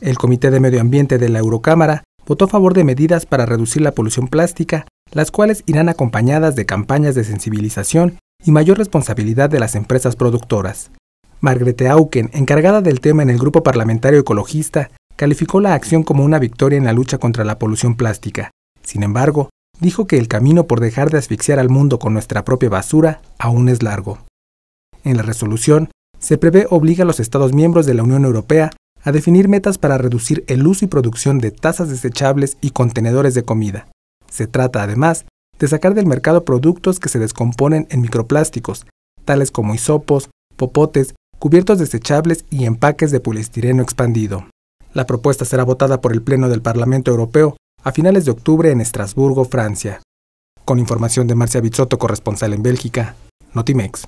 El Comité de Medio Ambiente de la Eurocámara votó a favor de medidas para reducir la polución plástica, las cuales irán acompañadas de campañas de sensibilización y mayor responsabilidad de las empresas productoras. Margrethe Auken, encargada del tema en el Grupo Parlamentario Ecologista, calificó la acción como una victoria en la lucha contra la polución plástica. Sin embargo, dijo que el camino por dejar de asfixiar al mundo con nuestra propia basura aún es largo. En la resolución, se prevé obliga a los Estados miembros de la Unión Europea a definir metas para reducir el uso y producción de tazas desechables y contenedores de comida. Se trata además de sacar del mercado productos que se descomponen en microplásticos, tales como hisopos, popotes, cubiertos desechables y empaques de poliestireno expandido. La propuesta será votada por el Pleno del Parlamento Europeo a finales de octubre en Estrasburgo, Francia. Con información de Marcia Bizzotto, corresponsal en Bélgica, Notimex.